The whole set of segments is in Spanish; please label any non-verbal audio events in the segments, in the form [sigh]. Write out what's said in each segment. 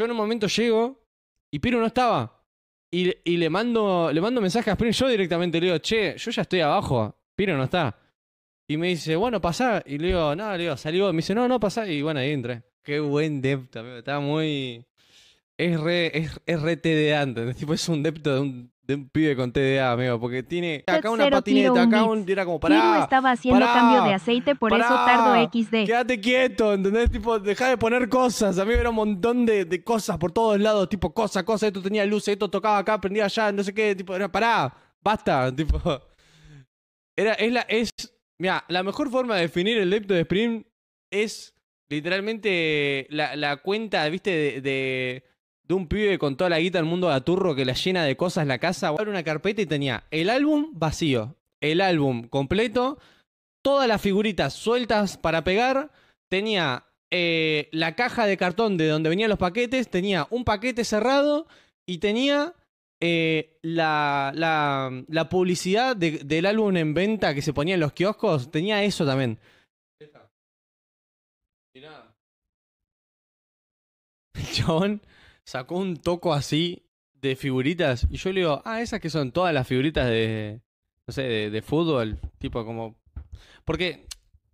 Yo en un momento llego y Piro no estaba. Y, y, le mando le mando mensaje a Yo directamente le digo, che, yo ya estoy abajo. Piro no está. Y me dice, bueno, pasa Y le digo, no, le digo, salí Me dice, no, no, pasa Y bueno, ahí entré. Qué buen depto, estaba Está muy. Es re, es, es re Tipo, es un depto de un un pibe con TDA, amigo, porque tiene acá una patineta, acá un, era como pará. estaba haciendo cambio de aceite, por eso tardo XD. Quédate quieto, ¿entendés? Tipo, dejá de poner cosas. A mí era un montón de, cosas por todos lados, tipo, cosas, cosas. Esto tenía luz, esto tocaba acá, prendía allá, no sé qué, tipo, era pará, basta, [laughs] tipo. Era, es la, es, mira, la mejor forma de definir el depto de Sprint es literalmente la, la cuenta, viste, de de un pibe con toda la guita del mundo de turro que la llena de cosas la casa. Abre una carpeta y tenía el álbum vacío, el álbum completo, todas las figuritas sueltas para pegar. Tenía eh, la caja de cartón de donde venían los paquetes, tenía un paquete cerrado y tenía eh, la, la, publicidad del álbum en venta que se ponía en los kioscos, tenía eso también. [laughs] nada sacó un toco así de figuritas. Y yo le digo, ah, esas que son todas las figuritas de, no sé, de, fútbol. Tipo como... Porque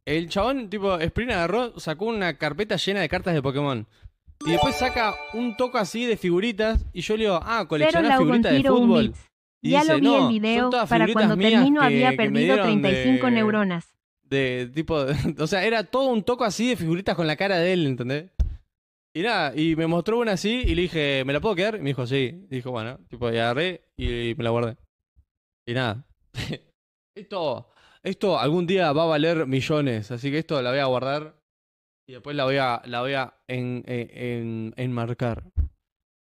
el chabón, tipo, Spring agarró, sacó una carpeta llena de cartas de Pokémon. Y después saca un toco así de figuritas y yo le digo, ah, colecciona figuritas de fútbol. Y ya lo vi en video, para cuando termino había perdido 35 neuronas. De tipo, [laughs] o sea, era todo un toco así de figuritas con la cara de él, ¿entendés? Y nada, y me mostró una así y le dije, ¿me la puedo quedar? Y me dijo, sí. dijo, bueno, tipo, y agarré y me la guardé. Y nada. [laughs] esto, esto algún día va a valer millones, así que esto la voy a guardar y después la voy a, la voy a en, en, eh, en, enmarcar.